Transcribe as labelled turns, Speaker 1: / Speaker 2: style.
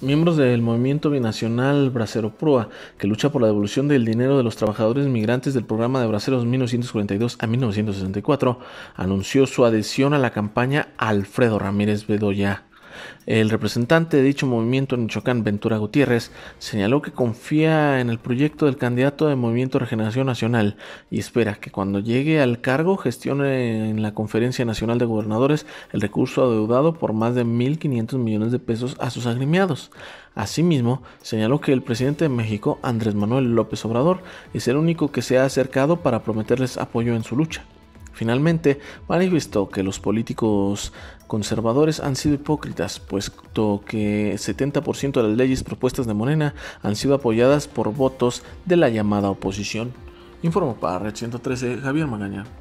Speaker 1: Miembros del movimiento binacional Bracero Proa, que lucha por la devolución del dinero de los trabajadores migrantes del programa de Braceros 1942 a 1964, anunció su adhesión a la campaña Alfredo Ramírez Bedoya el representante de dicho movimiento en Michoacán, Ventura Gutiérrez, señaló que confía en el proyecto del candidato de Movimiento Regeneración Nacional y espera que cuando llegue al cargo gestione en la Conferencia Nacional de Gobernadores el recurso adeudado por más de 1.500 millones de pesos a sus agremiados. Asimismo, señaló que el presidente de México, Andrés Manuel López Obrador, es el único que se ha acercado para prometerles apoyo en su lucha. Finalmente, visto que los políticos conservadores han sido hipócritas, puesto que 70% de las leyes propuestas de Morena han sido apoyadas por votos de la llamada oposición. Informo para Red 113 Javier Magaña.